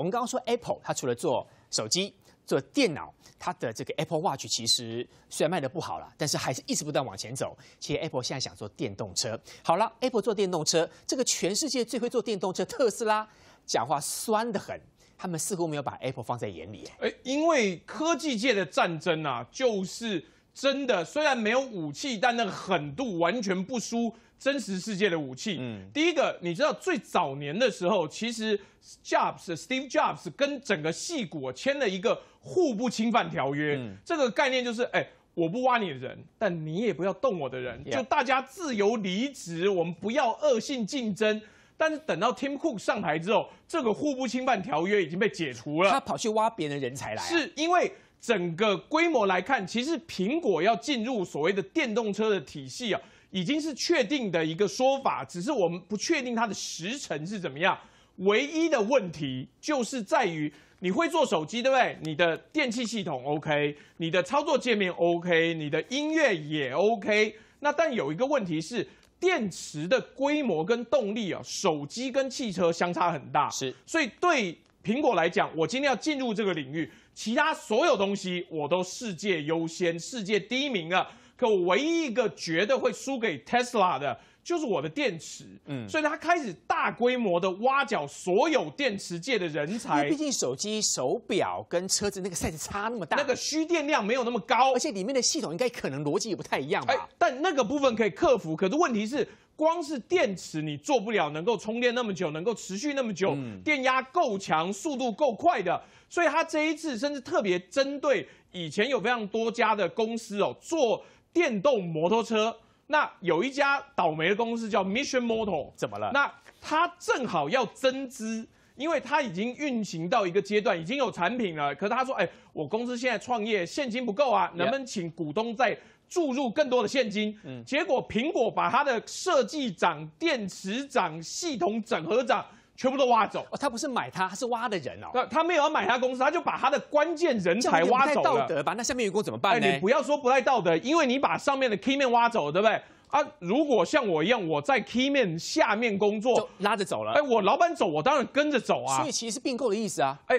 我们刚刚说 Apple，它除了做手机、做电脑，它的这个 Apple Watch 其实虽然卖的不好了，但是还是一直不断往前走。其实 Apple 现在想做电动车。好了，Apple 做电动车，这个全世界最会做电动车，特斯拉讲话酸的很，他们似乎没有把 Apple 放在眼里。哎，因为科技界的战争啊，就是。真的，虽然没有武器，但那个狠度完全不输真实世界的武器。嗯，第一个你知道最早年的时候，其实 Jobs，Steve Jobs 跟整个系骨签了一个互不侵犯条约。嗯，这个概念就是，哎，我不挖你的人，但你也不要动我的人，就大家自由离职，我们不要恶性竞争。但是等到 Tim Cook 上台之后，这个互不侵犯条约已经被解除了。他跑去挖别人的人才来，是因为。整个规模来看，其实苹果要进入所谓的电动车的体系啊，已经是确定的一个说法，只是我们不确定它的时辰是怎么样。唯一的问题就是在于你会做手机，对不对？你的电气系统 OK，你的操作界面 OK，你的音乐也 OK。那但有一个问题是，电池的规模跟动力啊，手机跟汽车相差很大，是，所以对。苹果来讲，我今天要进入这个领域，其他所有东西我都世界优先、世界第一名啊。可我唯一一个觉得会输给 Tesla 的，就是我的电池。嗯，所以它开始大规模的挖角所有电池界的人才。毕竟手机、手表跟车子那个 size 差那么大，那个需电量没有那么高，而且里面的系统应该可能逻辑也不太一样吧。哎，但那个部分可以克服。可是问题是。光是电池，你做不了能够充电那么久，能够持续那么久，电压够强，速度够快的。所以它这一次甚至特别针对以前有非常多家的公司哦，做电动摩托车。那有一家倒霉的公司叫 Mission Motor，怎么了？那它正好要增资。因为他已经运行到一个阶段，已经有产品了。可是他说，哎，我公司现在创业，现金不够啊，能不能请股东再注入更多的现金？嗯，结果苹果把他的设计长、电池长、系统整合长全部都挖走。哦，他不是买他，他是挖的人哦。他没有要买他公司，他就把他的关键人才挖走了。太道德吧？那下面员工怎么办呢？你不要说不太道德，因为你把上面的 Keyman 挖走，了，对不对？啊，如果像我一样，我在 Keyman 下面工作，就拉着走了。哎，我老板走，我当然跟着走啊。所以其实并购的意思啊，哎，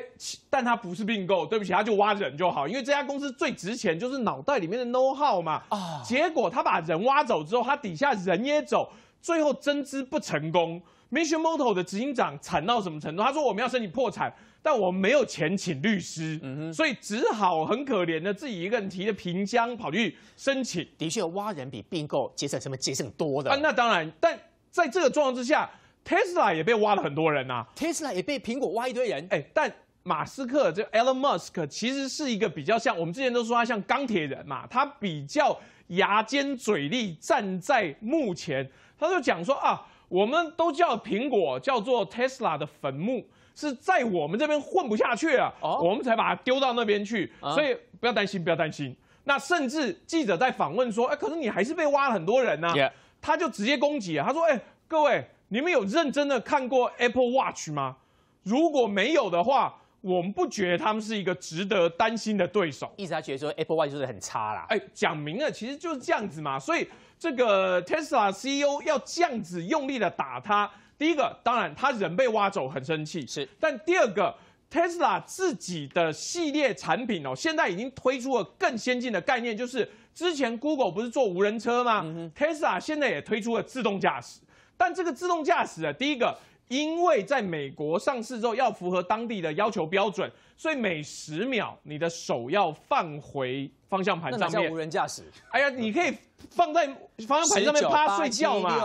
但他不是并购，对不起，他就挖人就好，因为这家公司最值钱就是脑袋里面的 know how 嘛。啊，结果他把人挖走之后，他底下人也走，最后增资不成功。Mission m o t o 的执行长惨到什么程度？他说：“我们要申请破产，但我们没有钱请律师，所以只好很可怜的自己一个人提着瓶箱跑去申请。”的确，挖人比并购节省什么节省多的啊？那当然，但在这个状况之下，Tesla 也被挖了很多人呐。Tesla 也被苹果挖一堆人。哎，但马斯克这 Elon Musk 其实是一个比较像我们之前都说他像钢铁人嘛，他比较牙尖嘴利，站在幕前，他就讲说啊。我们都叫苹果叫做 Tesla 的坟墓，是在我们这边混不下去了，我们才把它丢到那边去。所以不要担心，不要担心。那甚至记者在访问说：“哎，可是你还是被挖了很多人呢。”他就直接攻击啊，他说：“哎，各位，你们有认真的看过 Apple Watch 吗？如果没有的话，我们不觉得他们是一个值得担心的对手。”意思他觉得说 Apple Watch 就是很差啦。哎，讲明了，其实就是这样子嘛，所以。这个特斯拉 CEO 要这样子用力的打他，第一个当然他人被挖走很生气，是，但第二个特斯拉自己的系列产品哦，现在已经推出了更先进的概念，就是之前 Google 不是做无人车吗？Tesla 现在也推出了自动驾驶，但这个自动驾驶啊，第一个。因为在美国上市之后要符合当地的要求标准，所以每十秒你的手要放回方向盘上面。无人驾驶。哎呀，你可以放在方向盘上面趴睡觉嘛。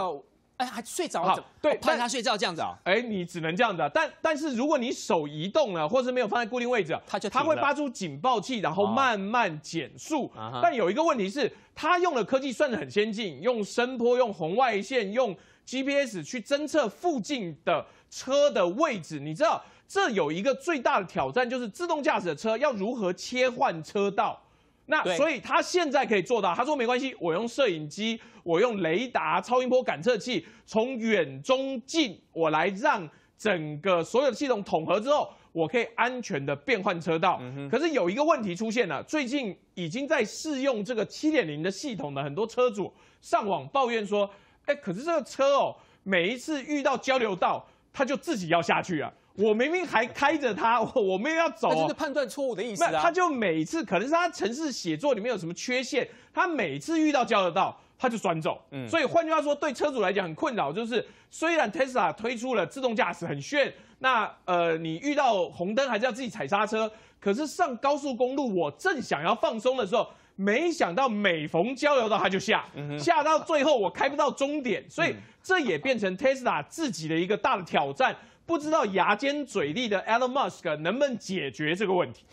哎，还睡着？对，怕他睡觉这样子啊。哎，你只能这样子，但但是如果你手移动了，或者没有放在固定位置，它就它会发出警报器，然后慢慢减速。但有一个问题是，它用的科技算的很先进，用声波、用红外线、用 GPS 去侦测附近的车的位置。你知道，这有一个最大的挑战，就是自动驾驶的车要如何切换车道。那所以他现在可以做到，他说没关系，我用摄影机，我用雷达、超音波感测器，从远、中、近，我来让整个所有的系统统合之后，我可以安全的变换车道。可是有一个问题出现了，最近已经在试用这个七点零的系统的很多车主上网抱怨说，哎，可是这个车哦，每一次遇到交流道，它就自己要下去啊。我明明还开着它，我没有要走，就是判断错误的意思啊！他就每次可能是他城市写作里面有什么缺陷，他每次遇到交流道他就转走。嗯，所以换句话说，对车主来讲很困扰，就是虽然 Tesla 推出了自动驾驶很炫，那呃，你遇到红灯还是要自己踩刹车。可是上高速公路，我正想要放松的时候，没想到每逢交流道他就下，下到最后我开不到终点，所以这也变成 Tesla 自己的一个大的挑战。不知道牙尖嘴利的 Elon Musk 能不能解决这个问题。